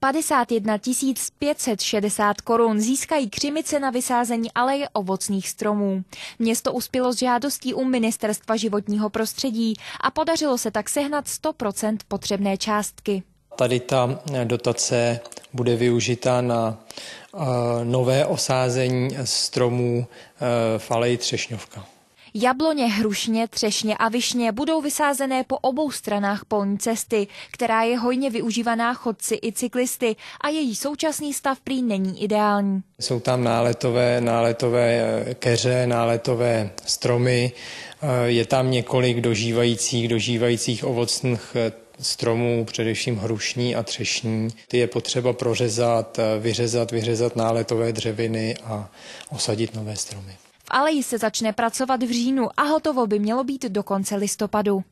51 560 korun získají křimice na vysázení aleje ovocných stromů. Město uspělo s žádostí u Ministerstva životního prostředí a podařilo se tak sehnat 100 potřebné částky. Tady ta dotace bude využita na eh, nové osázení stromů eh, v aleji Třešňovka. Jabloně, hrušně, třešně a višně budou vysázené po obou stranách polní cesty, která je hojně využívaná chodci i cyklisty a její současný stav prý není ideální. Jsou tam náletové, náletové eh, keře, náletové stromy, eh, je tam několik dožívajících, dožívajících ovocných eh, stromů, především hrušní a třešní. Ty je potřeba prořezat, vyřezat, vyřezat náletové dřeviny a osadit nové stromy. V aleji se začne pracovat v říjnu a hotovo by mělo být do konce listopadu.